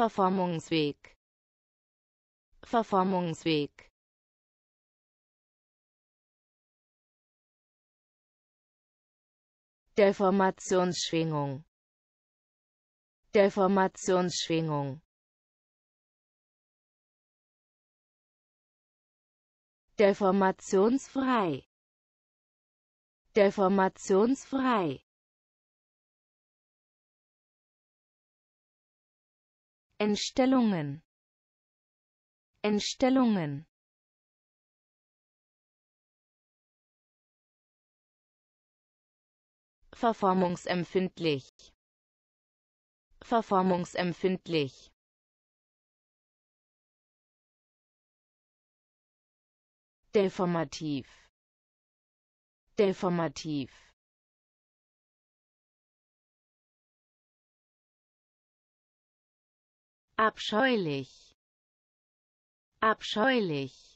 Verformungsweg Verformungsweg Deformationsschwingung Deformationsschwingung Deformationsfrei Deformationsfrei Entstellungen Entstellungen verformungsempfindlich verformungsempfindlich deformativ deformativ abscheulich abscheulich